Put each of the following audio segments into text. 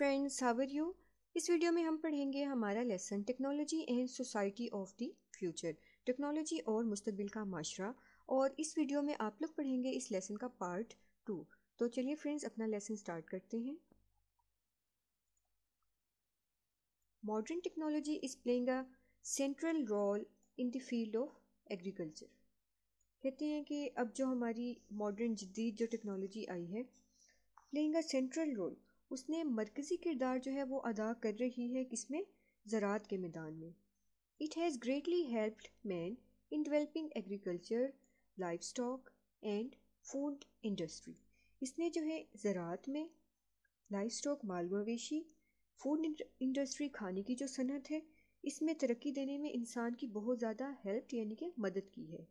Friends how're you इस video में हम पढ़ेंगे हमारा lesson technology and society of the future technology और मुस्तबिल का माशरा और इस वीडियो में आप लोग पढ़ेंगे इस लेसन का पार्ट टू तो चलिए फ्रेंड्स अपना लेसन स्टार्ट करते हैं modern technology is playing a central role in the field of agriculture कहते हैं कि अब जो हमारी मॉडर्न जदीद जो टेक्नोलॉजी आई है प्लेइंग अ सेंट्रल रोल उसने मरकज़ी किरदार जो है वो अदा कर रही है किसमें ज़रात के मैदान में it has greatly helped man in developing agriculture livestock and food industry इसने जो है ज़रात में लाइफ स्टॉक माल मवेशी फूड इंडस्ट्री खाने की जो सनत है इसमें तरक्की देने में इंसान की बहुत ज़्यादा हेल्प यानी कि मदद की है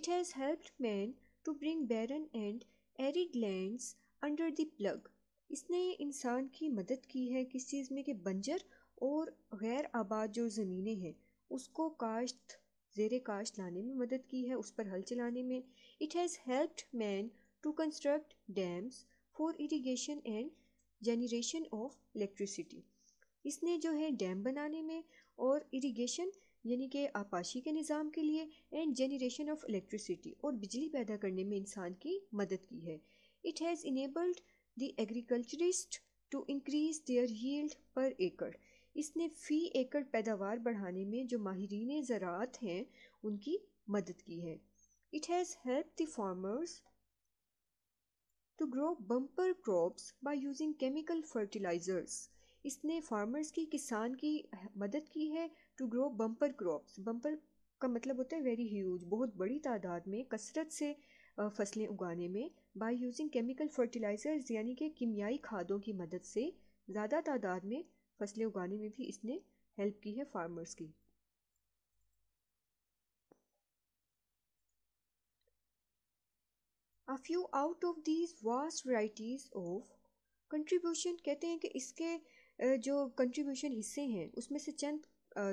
it has helped man to bring barren and arid lands under the plough इसने इंसान की मदद की है किस चीज़ में कि बंजर और गैर आबाद जो ज़मीनें हैं उसको काश्त जेर काश्त लाने में मदद की है उस पर हल चलाने में it has helped man to construct dams for irrigation and generation of electricity इसने जो है डैम बनाने में और इरीगेशन यानी कि आपाशी के निज़ाम के लिए एंड जनरेशन ऑफ इलेक्ट्रिसिटी और बिजली पैदा करने में इंसान की मदद की है it has enabled the agriculturist to increase their yield per acre इसने फ़ी एकड़ पैदावार बढ़ाने में जो माहरीन ज़रात हैं उनकी मदद की है it has help the farmers to grow bumper crops by using chemical fertilizers इसने फार्मर्स की किसान की मदद की है to grow bumper crops bumper का मतलब होता है वेरी ह्यूज बहुत बड़ी तादाद में कसरत से फसलें उगाने में बाय यूजिंग केमिकल फर्टिलाइज़र्स यानी कि कीमियाई खादों की मदद से ज़्यादा तादाद में फसलें उगाने में भी इसने हेल्प की है फार्मर्स की a few out of these vast varieties of contribution कहते हैं कि इसके जो कंट्रीब्यूशन हिस्से हैं उसमें से चंद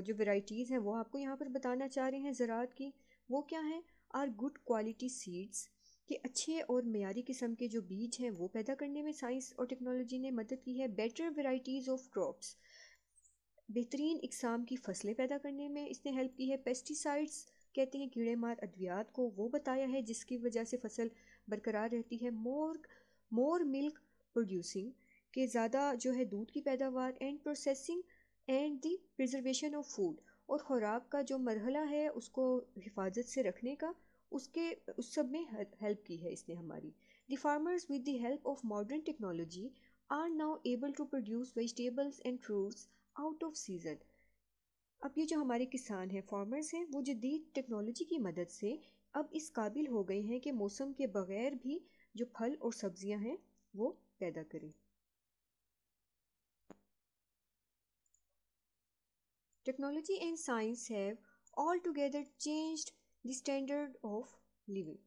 जो वराइटीज़ हैं वो आपको यहाँ पर बताना चाह रहे हैं ज़रात की वो क्या हैं आर गुड क्वालिटी सीड्स कि अच्छे और मैारी किस्म के जो बीज हैं वो पैदा करने में साइंस और टेक्नोलॉजी ने मदद की है बेटर वैरायटीज़ ऑफ क्रॉप्स बेहतरीन इकसाम की फसलें पैदा करने में इसने हेल्प की है पेस्टिसाइड्स कहते हैं कीड़े मार अद्वियात को वो बताया है जिसकी वजह से फसल बरकरार रहती है मोर मोर मिल्क प्रोड्यूसिंग के ज़्यादा जो है दूध की पैदावार and processing and the preservation of food और ख़ुराक का जो मरहला है उसको हिफाजत से रखने का उसके उस सब में हेल्प की है इसने हमारी the farmers with the help of modern technology are now able to produce vegetables and fruits out of season अब ये जो हमारे किसान हैं फार्मर्स हैं वो जदीद टेक्नोलॉजी की मदद से अब इस काबिल हो गए हैं कि मौसम के बग़ैर भी जो फल और सब्ज़ियां हैं वो पैदा करें Technology and science have altogether changed the standard of living.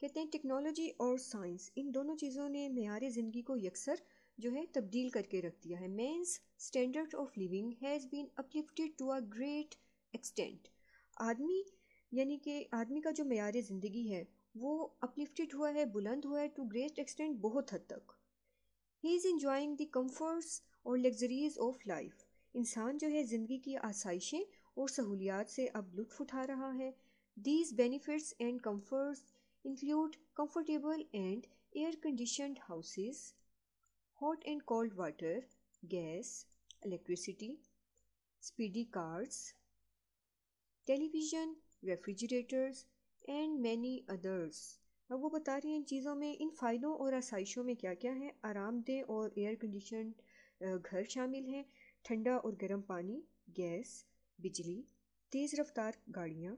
कहते हैं टेक्नोलॉजी और साइंस इन दोनों चीज़ों ने मैार ज़िंदगी को यकसर जो है तब्दील करके रख दिया है man's standard of living has been uplifted to a great extent आदमी यानी कि आदमी का जो मैार ज़िंदगी है वो अपलिफ्टेड हुआ है बुलंद हुआ है टू ग्रेट एक्सटेंट बहुत हद तक ही इज़ इन्जॉइंग द कम्फर्ट्स और लग्जरीज ऑफ लाइफ इंसान जो है ज़िंदगी की आसाइशें और सहूलियात से अब लुत्फ़ उठा रहा है these benefits and comforts include comfortable and air conditioned houses hot and cold water gas electricity speedy cars television refrigerators and many others अब वो बता रही हैं इन चीज़ों में इन फ़ायदों और आसाइशों में क्या क्या है आरामदेह और एयर कंडीशन घर शामिल हैं ठंडा और गर्म पानी गैस बिजली तेज़ रफ्तार गाड़ियाँ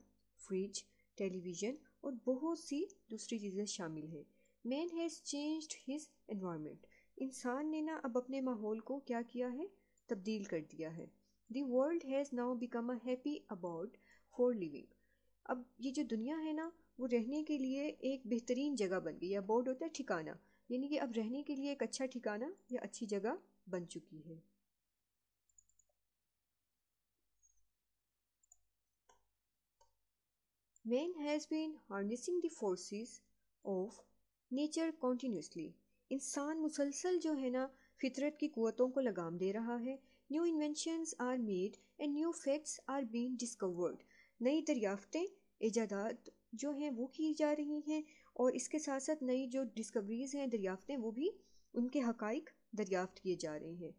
फ्रिज टेलीविज़न और बहुत सी दूसरी चीज़ें शामिल हैं man has changed his environment इंसान ने ना अब अपने माहौल को क्या किया है तब्दील कर दिया है the world has now become a happy about for living अब ये जो दुनिया है ना वो रहने के लिए एक बेहतरीन जगह बन गई अबाउट होता है ठिकाना यानी कि अब रहने के लिए एक अच्छा ठिकाना या अच्छी जगह बन चुकी है Man has been harnessing the forces of nature continuously. इंसान मुसलसल जो है ना फितरत की कुतों को लगाम दे रहा है new inventions are made and new facts are been discovered नई दरियाफ़तें ईजादात जो हैं वो की जा रही हैं और इसके साथ साथ नई जो डिस्कवरीज़ हैं दरियाफ्तें वो भी उनके हक़ दरियाफ़्त किए जा रहे हैं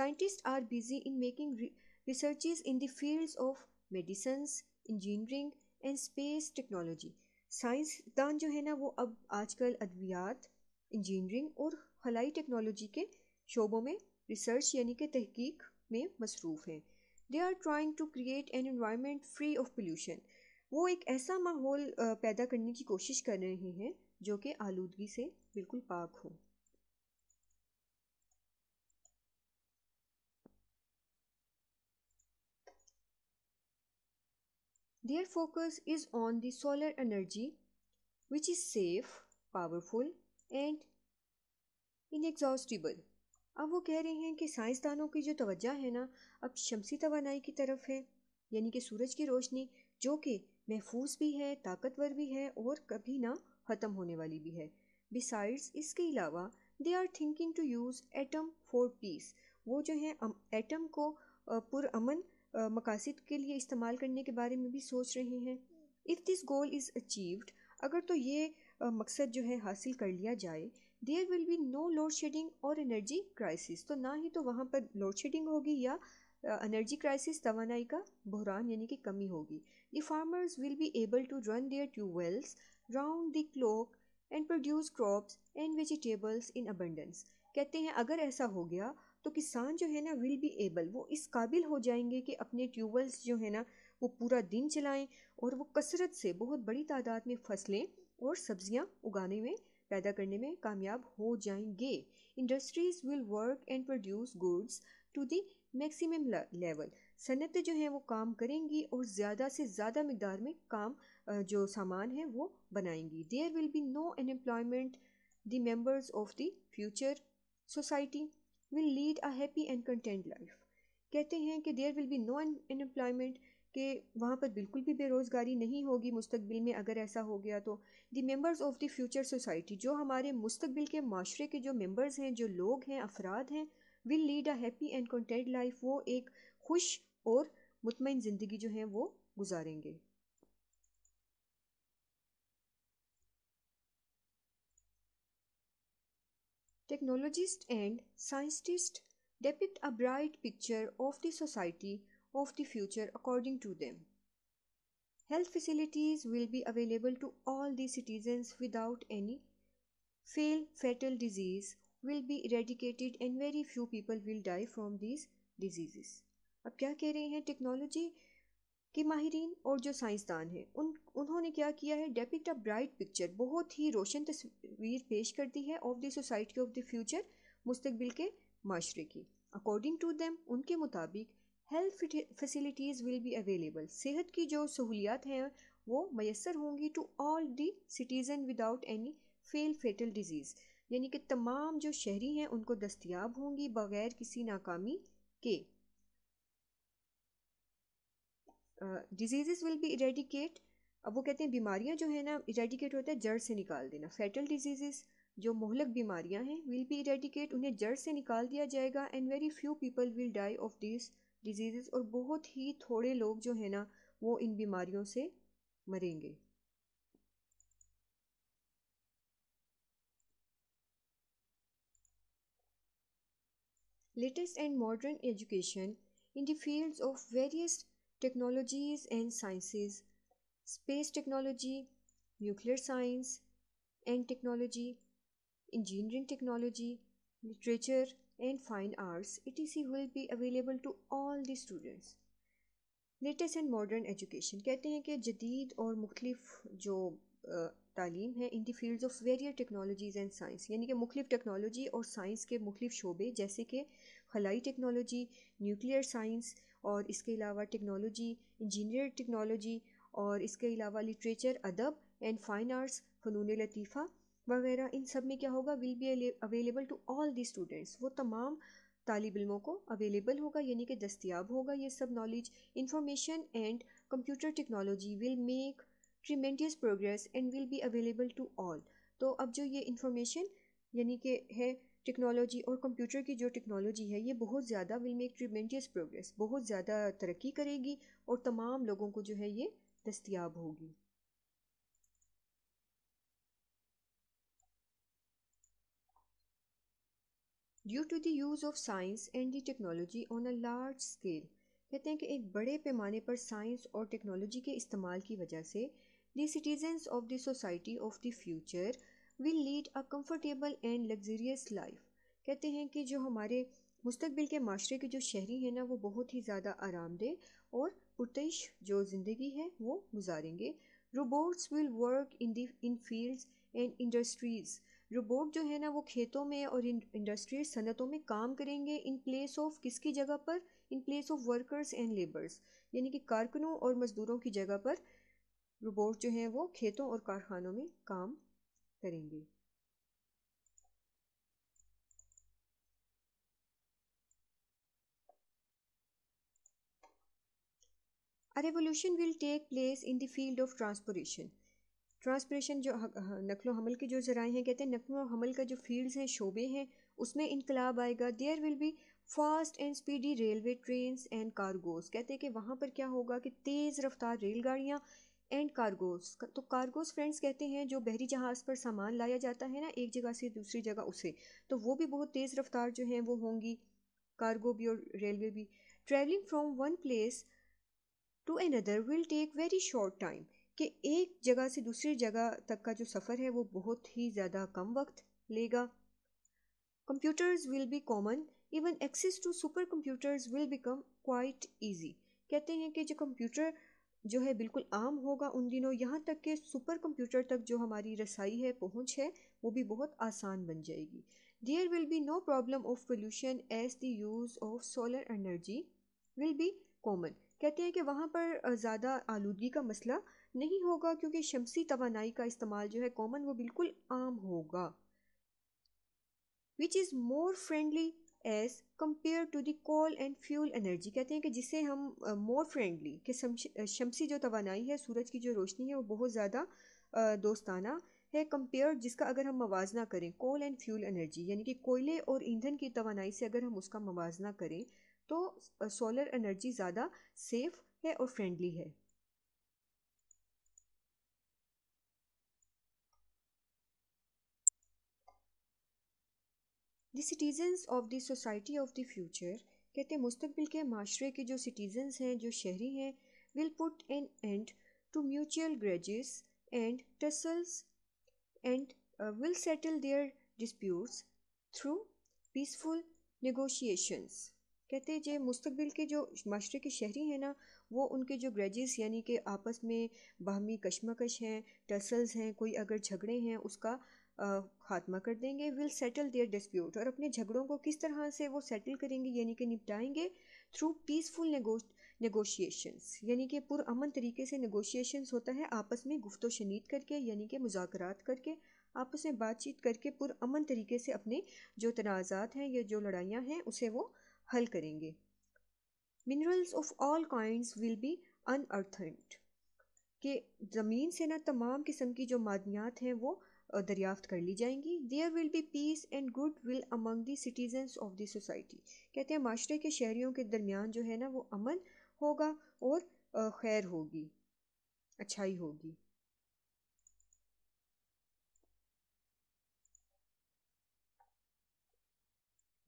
scientist are busy in making researches in the field of medicines engineering and space technology साइंसदान जो है ना वो अब आजकल अद्वियात इंजीनियरिंग और खलाई टेक्नोलॉजी के शोबों में रिसर्च यानी कि तहकीक में मसरूफ़ हैं they are trying to create an environment free of pollution वो एक ऐसा माहौल पैदा करने की कोशिश कर रहे हैं जो कि आलूदगी से बिल्कुल पाक हो Their focus is on the solar energy, which is safe, powerful and inexhaustible. अब वो कह रहे हैं कि साइंसदानों की जो तोज्जा है ना अब शमसी तोानाई की तरफ है यानी कि सूरज की रोशनी जो कि महफूज भी है ताकतवर भी है और कभी ना ख़त्म होने वाली भी है बिसाइड्स इसके अलावा they are thinking to use atom for peace वो जो है एटम को पुरमन मकासद के लिए इस्तेमाल करने के बारे में भी सोच रहे हैं if this goal is achieved अगर तो ये मकसद जो है हासिल कर लिया जाए there will be no load shedding और एनर्जी क्राइसिस तो ना ही तो वहाँ पर लोड शेडिंग होगी या एनर्जी क्राइसिस तोानाई का बहरान यानी कि कमी होगी the farmers will be able to run their wells round the clock and produce crops and vegetables in abundance कहते हैं अगर ऐसा हो गया तो किसान जो है ना विल बी एबल वो इस काबिल हो जाएंगे कि अपने ट्यूबवेल्स जो है ना वो पूरा दिन चलाएं और वो कसरत से बहुत बड़ी तादाद में फसलें और सब्जियां उगाने में पैदा करने में कामयाब हो जाएंगे industries will work and produce goods to the maximum level सनतें जो हैं वो काम करेंगी और ज़्यादा से ज़्यादा मकदार में काम जो सामान है वो बनाएंगी there will be no unemployment the members of the future society will lead a happy and content life कहते हैं कि there will be no unemployment कि वहाँ पर बिल्कुल भी बेरोज़गारी नहीं होगी मुस्तबिल में अगर ऐसा हो गया तो the members of the future society जो हमारे मुस्तबिल के माशरे के जो मेंबर्स हैं जो लोग हैं अफराद हैं will lead a happy and content life वो एक खुश और मुतमिन ज़िंदगी जो है वो गुजारेंगे Technologists and scientists depict a bright picture of the society of the future according to them. Health facilities will be available to all the citizens without any fail. Fatal disease will be eradicated and very few people will die from these diseases. अब क्या कह रहे हैं technology? कि माहरीन और जो साइंसदान हैं उन उन्होंने क्या किया है डेपिक्ट अ ब्राइट पिक्चर बहुत ही रोशन तस्वीर पेश करती है of the society of the future मुस्तबिल के माशरे की अकॉर्डिंग टू दैम उनके मुताबिक health facilities will be available सेहत की जो सहूलियात हैं वो मैसर होंगी to all the citizen without any fail fatal disease यानी कि तमाम जो शहरी हैं उनको दस्तियाब होंगी बग़ैर किसी नाकामी के डिजीज़ विल बी इरेडिकेट अब वो कहते हैं बीमारियां जो है ना इरेडिकेट होता है जड़ से निकाल देना फैटल डिजीज़ जो मोहलक बीमारियां हैं विल बी इरेडिकेट उन्हें जड़ से निकाल दिया जाएगा and very few people will die of this disease और बहुत ही थोड़े लोग जो है ना वो इन बीमारियों से मरेंगे latest and modern education in the fields of various technologies and sciences space technology nuclear science and technology engineering technology literature and fine arts etc will be available to all the students latest and modern education कहते हैं कि जदीद और मुख्तलिफ जो तालीम है in the fields of various technologies and science यानी कि मुख्तलिफ टेक्नोलॉजी और साइंस के मुख्तलिफ शोबे जैसे कि खलाई टेक्नोलॉजी न्यूक्लियर साइंस और इसके अलावा टेक्नोलॉजी इंजीनियर टेक्नोलॉजी और इसके अलावा लिटरेचर अदब एंड फाइन आर्ट्स फ़नून लतीफ़ा वगैरह इन सब में क्या होगा will be available to all the students वो तमाम तालब इमों को अवेलेबल होगा यानी कि दस्तियाब होगा ये सब knowledge information and computer technology will make tremendous progress and will be available to all तो अब जो ये इंफॉर्मेशन यानी कि है टेक्नोलॉजी और कंप्यूटर की जो टेक्नोलॉजी है ये बहुत ज़्यादा विल मेक ट्रीमेंटियस प्रोग्रेस बहुत ज़्यादा तरक्की करेगी और तमाम लोगों को जो है ये दस्तियाब होगी due to use of science and the technology on a large scale कहते हैं कि एक बड़े पैमाने पर साइंस और टेक्नोलॉजी के इस्तेमाल की वजह से the citizens of the society of the future will lead a comfortable and luxurious life कहते हैं कि जो हमारे मुस्तबिल के माशरे के जो शहरी हैं ना वो बहुत ही ज़्यादा आरामदेह और पुरतश जो ज़िंदगी है वो गुजारेंगे robots will work in the in fields and industries robot जो है ना वो खेतों में और इंडस्ट्रीज सनतों में काम करेंगे इन प्लेस ऑफ किसकी जगह पर in place of workers and labours यानी कि कारकुनों और मज़दूरों की जगह पर रोबोट जो हैं वो खेतों और कारखानों में काम करेंगे a revolution will take place in the field of transportation. Transportation जो नकलो हमल के जो ज़राए हैं कहते हैं नकलो हमल का जो फील्ड्स हैं शोबे हैं उसमें इनकलाब आएगा there will be fast and speedy railway trains and cargos कहते हैं कि वहाँ पर क्या होगा कि तेज़ रफ्तार रेलगाड़ियाँ एंड कार्गोस तो कार्गोस फ्रेंड्स कहते हैं जो बहरी जहाज़ पर सामान लाया जाता है ना एक जगह से दूसरी जगह उसे तो वो भी बहुत तेज़ रफ्तार जो हैं वो होंगी कार्गो भी और रेलवे भी travelling from one place to another will take very short time कि एक जगह से दूसरी जगह तक का जो सफ़र है वो बहुत ही ज़्यादा कम वक्त लेगा computers will be common even access to super computers will become quite easy कहते हैं कि जो कंप्यूटर जो है बिल्कुल आम होगा उन दिनों यहाँ तक कि सुपर कंप्यूटर तक जो हमारी रसाई है पहुँच है वो भी बहुत आसान बन जाएगी there will be no problem of pollution as the use of solar energy will be common कहते हैं कि वहाँ पर ज़्यादा आलूगी का मसला नहीं होगा क्योंकि शमसी तोानाई का इस्तेमाल जो है कॉमन वो बिल्कुल आम होगा which is more friendly as compare to the coal and fuel energy कहते हैं कि जिसे हम मोर uh, फ्रेंडली कि शमसी जो तोानाई है सूरज की जो रोशनी है वो बहुत ज़्यादा uh, दोस्ताना है कम्पेयर जिसका अगर हम मवाजना करें कोल एंड फ्यूल एनर्जी यानी कि कोयले और ईंधन की तोानाई से अगर हम उसका मवाजना करें तो सोलर एनर्जी ज़्यादा सेफ़ है और फ्रेंडली है the citizens of the society of the future कहते हैं मुस्तबिल के माशरे के जो सिटीज़न्स हैं जो शहरी हैं will put an end to mutual grudges and tussles and will settle their disputes through peaceful negotiations कहते हैं जो मुस्तबिल के जो माशरे के शहरी हैं ना वो उनके जो ग्रेज यानी कि आपस में बाहमी कशमकश हैं टसल्स हैं कोई अगर झगड़े हैं उसका खात्मा कर देंगे विल सेटल देयर डिस्प्यूट और अपने झगड़ों को किस तरह से वो सेटल करेंगे यानी कि निपटाएंगे थ्रू पीसफुल नगोशिएशंस यानी कि पुरअमन तरीके से नगोशिएशंस होता है आपस में गुफ्त शनीद करके यानी कि मुजाकरात करके आपस में बातचीत करके पुरअमन तरीके से अपने जो तनाज़ात हैं या जो लड़ाइयाँ हैं उसे वो हल करेंगे minerals of all kind will be unearthed कि ज़मीन से ना तमाम किस्म की जो मादनियात हैं वो दरियाफ्त कर ली जाएंगी there will be peace and good will among the citizens of the society कहते हैं माशरे के शहरीों के दरमियान जो है ना वो अमन होगा और खैर होगी अच्छाई होगी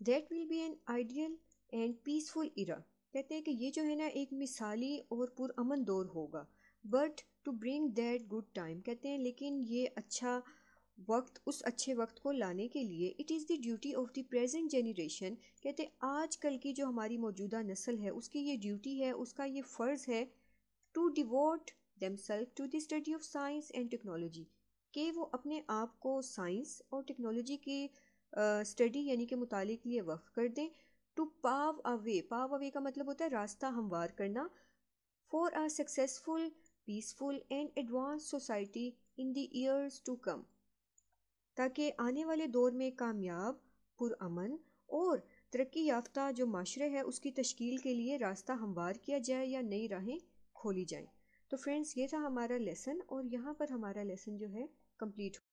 that will be an ideal and peaceful era कहते हैं कि ये जो है ना एक मिसाली और पुरअमन दौर होगा but to bring that good time कहते हैं लेकिन ये अच्छा वक्त उस अच्छे वक्त को लाने के लिए it is the duty of the present generation कहते आज कल की जो हमारी मौजूदा नस्ल है उसकी ये ड्यूटी है उसका ये फ़र्ज़ है to devote them self to the study of science and technology कि वो अपने आप को साइंस और टेक्नोलॉजी की स्टडी यानी कि मुताले के लिए वक्फ कर दें to pave away pave away का मतलब होता है रास्ता हमवार करना for our successful peaceful and advance society in days to come ताकि आने वाले दौर में कामयाब पुरान और तरक्की याफ्ता जो माशरे है उसकी तश्कील के लिए रास्ता हमवार किया जाए या नई राहें खोली जाएँ तो फ्रेंड्स ये था हमारा लेसन और यहाँ पर हमारा लेसन जो है कंप्लीट